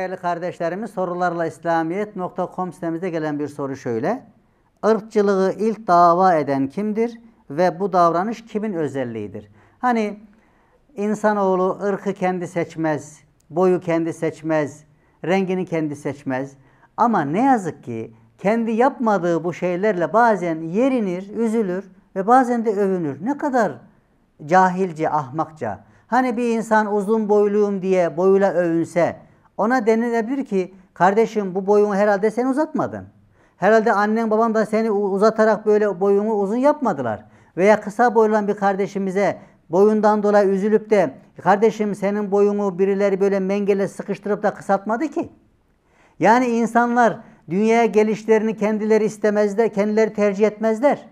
değerli kardeşlerimiz sorularla İslamiyet.com sitemizde gelen bir soru şöyle. Irkçılığı ilk dava eden kimdir ve bu davranış kimin özelliğidir? Hani insanoğlu ırkı kendi seçmez, boyu kendi seçmez, rengini kendi seçmez. Ama ne yazık ki kendi yapmadığı bu şeylerle bazen yerinir, üzülür ve bazen de övünür. Ne kadar cahilce, ahmakça. Hani bir insan uzun boyluyum diye boyuyla övünse, ona denilebilir ki kardeşim bu boyunu herhalde sen uzatmadın. Herhalde annen baban da seni uzatarak böyle boyunu uzun yapmadılar. Veya kısa boylu olan bir kardeşimize boyundan dolayı üzülüp de kardeşim senin boyunu birileri böyle mengele sıkıştırıp da kısaltmadı ki. Yani insanlar dünyaya gelişlerini kendileri istemezler, kendileri tercih etmezler.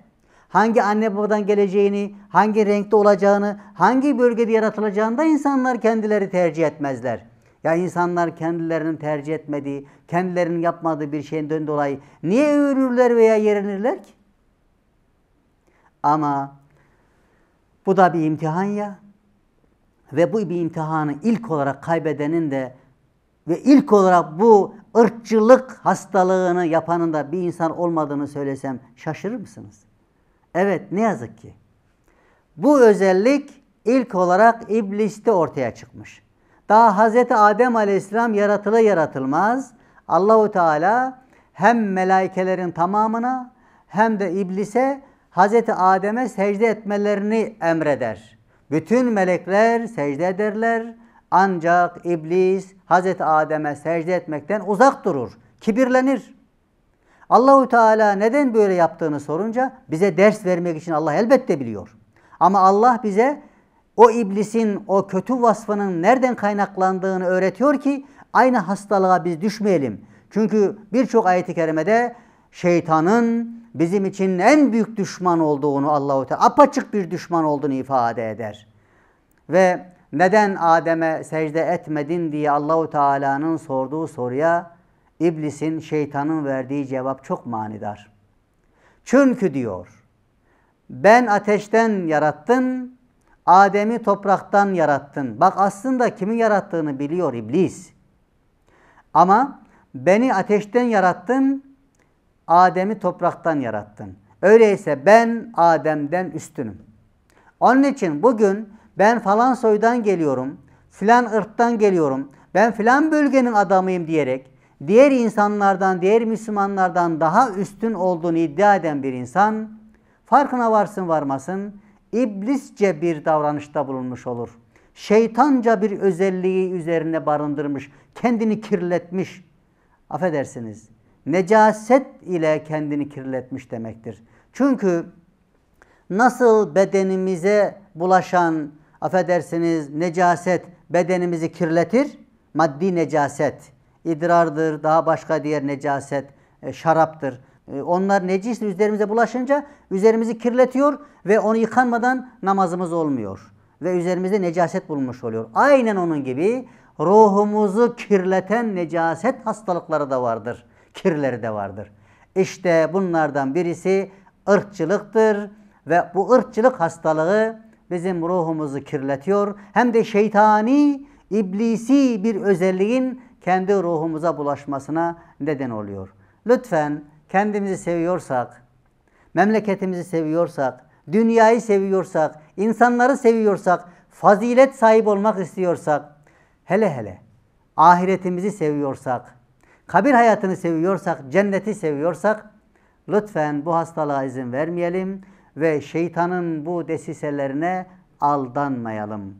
Hangi anne babadan geleceğini, hangi renkte olacağını, hangi bölgede yaratılacağını da insanlar kendileri tercih etmezler. Ya insanlar kendilerinin tercih etmediği, kendilerinin yapmadığı bir şeyden dolayı niye övünürler veya yerinirler ki? Ama bu da bir imtihan ya. Ve bu bir imtihanı ilk olarak kaybedenin de ve ilk olarak bu ırkçılık hastalığını yapanın da bir insan olmadığını söylesem şaşırır mısınız? Evet ne yazık ki. Bu özellik ilk olarak ibliste ortaya çıkmış. Daha Hazreti Adem Aleyhisselam yaratılı yaratılmaz Allahu Teala hem melekelerin tamamına hem de iblise Hazreti Adem'e secde etmelerini emreder. Bütün melekler secde ederler. Ancak iblis Hazreti Adem'e secde etmekten uzak durur. Kibirlenir. Allahu Teala neden böyle yaptığını sorunca bize ders vermek için Allah elbette biliyor. Ama Allah bize o iblisin o kötü vasfının nereden kaynaklandığını öğretiyor ki aynı hastalığa biz düşmeyelim. Çünkü birçok ayet-i kerimede şeytanın bizim için en büyük düşman olduğunu Allahu Teala apaçık bir düşman olduğunu ifade eder. Ve neden Adem'e secde etmedin diye Allahu Teala'nın sorduğu soruya iblisin, şeytanın verdiği cevap çok manidar. Çünkü diyor, ben ateşten yarattın. Adem'i topraktan yarattın. Bak aslında kimi yarattığını biliyor iblis. Ama beni ateşten yarattın, Adem'i topraktan yarattın. Öyleyse ben Adem'den üstünüm. Onun için bugün ben falan soydan geliyorum, filan ırktan geliyorum, ben filan bölgenin adamıyım diyerek diğer insanlardan, diğer Müslümanlardan daha üstün olduğunu iddia eden bir insan farkına varsın varmasın iblisce bir davranışta bulunmuş olur. Şeytanca bir özelliği üzerine barındırmış, kendini kirletmiş. Affedersiniz, necaset ile kendini kirletmiş demektir. Çünkü nasıl bedenimize bulaşan, affedersiniz, necaset bedenimizi kirletir, maddi necaset, idrardır, daha başka diğer necaset, e, şaraptır. Ee, onlar necis üzerimize bulaşınca üzerimizi kirletiyor ve onu yıkanmadan namazımız olmuyor. Ve üzerimizde necaset bulmuş oluyor. Aynen onun gibi ruhumuzu kirleten necaset hastalıkları da vardır. Kirleri de vardır. İşte bunlardan birisi ırkçılıktır ve bu ırkçılık hastalığı bizim ruhumuzu kirletiyor. Hem de şeytani, iblisi bir özelliğin kendi ruhumuza bulaşmasına neden oluyor. Lütfen kendimizi seviyorsak, memleketimizi seviyorsak, dünyayı seviyorsak, insanları seviyorsak, fazilet sahibi olmak istiyorsak, hele hele ahiretimizi seviyorsak, kabir hayatını seviyorsak, cenneti seviyorsak, lütfen bu hastalığa izin vermeyelim ve şeytanın bu desiselerine aldanmayalım.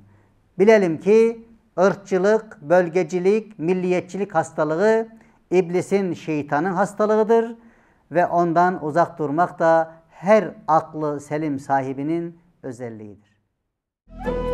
Bilelim ki ırkçılık, bölgecilik, milliyetçilik hastalığı iblisin, şeytanın hastalığıdır ve ondan uzak durmak da her aklı selim sahibinin özelliğidir. Müzik